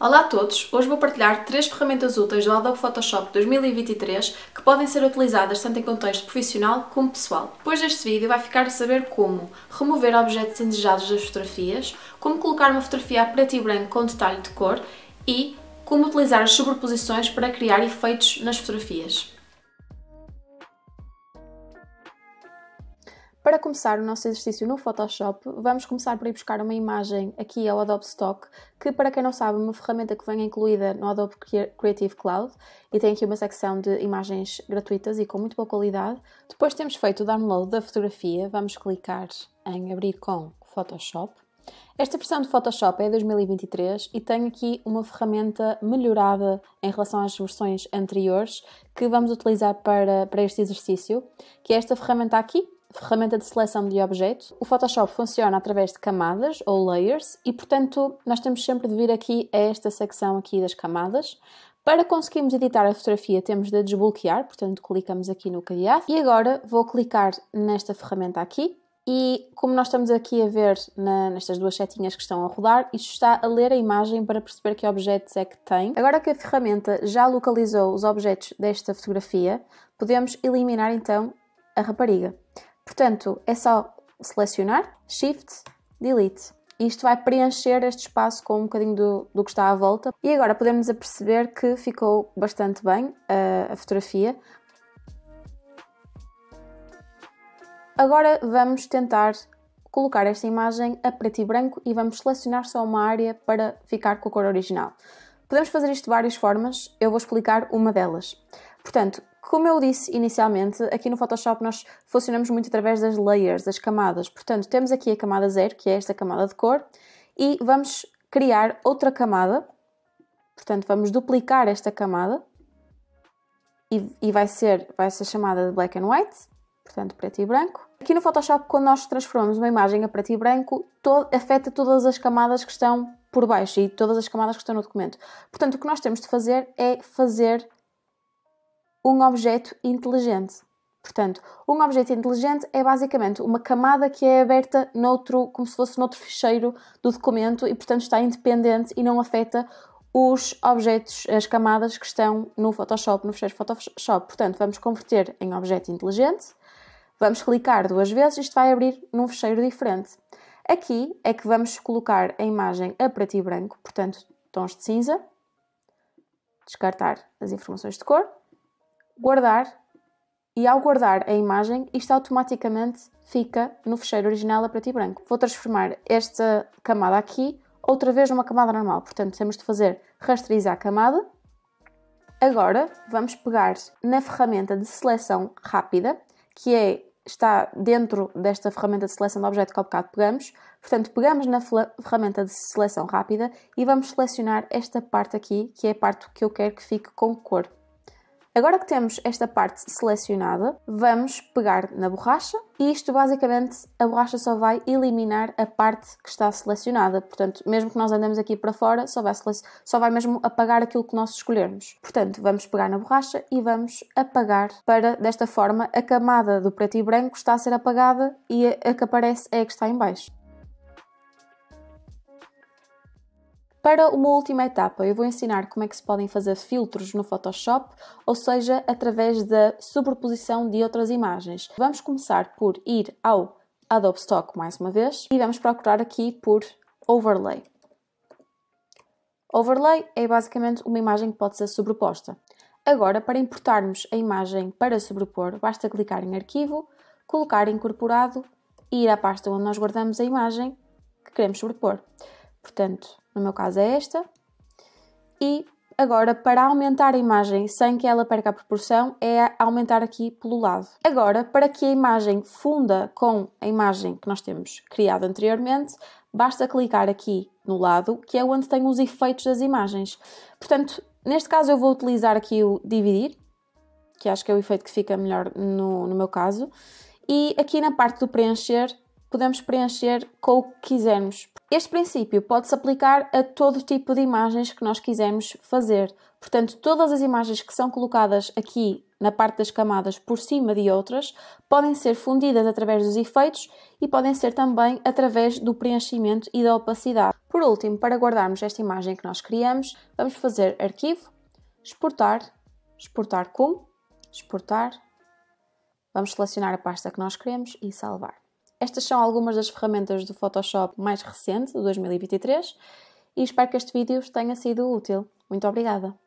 Olá a todos! Hoje vou partilhar três ferramentas úteis do Adobe Photoshop 2023 que podem ser utilizadas tanto em contexto profissional como pessoal. Depois deste vídeo vai ficar a saber como remover objetos indesejados das fotografias, como colocar uma fotografia a preto e branco com detalhe de cor e como utilizar as sobreposições para criar efeitos nas fotografias. Para começar o nosso exercício no Photoshop, vamos começar por ir buscar uma imagem aqui ao Adobe Stock, que para quem não sabe é uma ferramenta que vem incluída no Adobe Creative Cloud e tem aqui uma secção de imagens gratuitas e com muito boa qualidade. Depois temos feito o download da fotografia, vamos clicar em abrir com Photoshop. Esta versão de Photoshop é 2023 e tem aqui uma ferramenta melhorada em relação às versões anteriores que vamos utilizar para, para este exercício, que é esta ferramenta aqui, ferramenta de seleção de objeto. O Photoshop funciona através de camadas ou layers e, portanto, nós temos sempre de vir aqui a esta secção aqui das camadas. Para conseguirmos editar a fotografia temos de desbloquear, portanto clicamos aqui no cadeado e agora vou clicar nesta ferramenta aqui e como nós estamos aqui a ver na, nestas duas setinhas que estão a rodar, isto está a ler a imagem para perceber que objetos é que tem. Agora que a ferramenta já localizou os objetos desta fotografia, podemos eliminar então a rapariga. Portanto, é só selecionar, Shift, Delete. Isto vai preencher este espaço com um bocadinho do, do que está à volta. E agora podemos aperceber que ficou bastante bem a, a fotografia. Agora vamos tentar colocar esta imagem a preto e branco e vamos selecionar só uma área para ficar com a cor original. Podemos fazer isto de várias formas, eu vou explicar uma delas. Portanto, como eu disse inicialmente, aqui no Photoshop nós funcionamos muito através das layers, das camadas. Portanto, temos aqui a camada 0, que é esta camada de cor, e vamos criar outra camada. Portanto, vamos duplicar esta camada e, e vai, ser, vai ser chamada de black and white portanto preto e branco. Aqui no Photoshop, quando nós transformamos uma imagem a preto e branco, todo, afeta todas as camadas que estão por baixo e todas as camadas que estão no documento. Portanto, o que nós temos de fazer é fazer um objeto inteligente. Portanto, um objeto inteligente é basicamente uma camada que é aberta noutro, como se fosse noutro ficheiro do documento e, portanto, está independente e não afeta os objetos, as camadas que estão no Photoshop, no ficheiro Photoshop. Portanto, vamos converter em objeto inteligente, vamos clicar duas vezes, e isto vai abrir num ficheiro diferente. Aqui é que vamos colocar a imagem a preto e branco, portanto, tons de cinza, descartar as informações de cor guardar e ao guardar a imagem, isto automaticamente fica no fecheiro original a preto e branco. Vou transformar esta camada aqui outra vez numa camada normal, portanto temos de fazer rasterizar a camada. Agora vamos pegar na ferramenta de seleção rápida, que é, está dentro desta ferramenta de seleção de objeto que ao bocado pegamos, portanto pegamos na ferramenta de seleção rápida e vamos selecionar esta parte aqui, que é a parte que eu quero que fique com cor. Agora que temos esta parte selecionada, vamos pegar na borracha e isto basicamente a borracha só vai eliminar a parte que está selecionada. Portanto, mesmo que nós andemos aqui para fora, só vai, só vai mesmo apagar aquilo que nós escolhermos. Portanto, vamos pegar na borracha e vamos apagar para, desta forma, a camada do preto e branco está a ser apagada e a que aparece é a que está em baixo. Para uma última etapa, eu vou ensinar como é que se podem fazer filtros no Photoshop, ou seja, através da sobreposição de outras imagens. Vamos começar por ir ao Adobe Stock mais uma vez e vamos procurar aqui por Overlay. Overlay é basicamente uma imagem que pode ser sobreposta. Agora, para importarmos a imagem para sobrepor, basta clicar em Arquivo, colocar Incorporado e ir à pasta onde nós guardamos a imagem que queremos sobrepor. Portanto, no meu caso é esta. E agora, para aumentar a imagem sem que ela perca a proporção, é aumentar aqui pelo lado. Agora, para que a imagem funda com a imagem que nós temos criado anteriormente, basta clicar aqui no lado, que é onde tem os efeitos das imagens. Portanto, neste caso eu vou utilizar aqui o dividir, que acho que é o efeito que fica melhor no, no meu caso. E aqui na parte do preencher, podemos preencher com o que quisermos. Este princípio pode-se aplicar a todo tipo de imagens que nós quisermos fazer. Portanto, todas as imagens que são colocadas aqui na parte das camadas por cima de outras podem ser fundidas através dos efeitos e podem ser também através do preenchimento e da opacidade. Por último, para guardarmos esta imagem que nós criamos, vamos fazer arquivo, exportar, exportar como, exportar, vamos selecionar a pasta que nós queremos e salvar. Estas são algumas das ferramentas do Photoshop mais recente, de 2023, e espero que este vídeo tenha sido útil. Muito obrigada!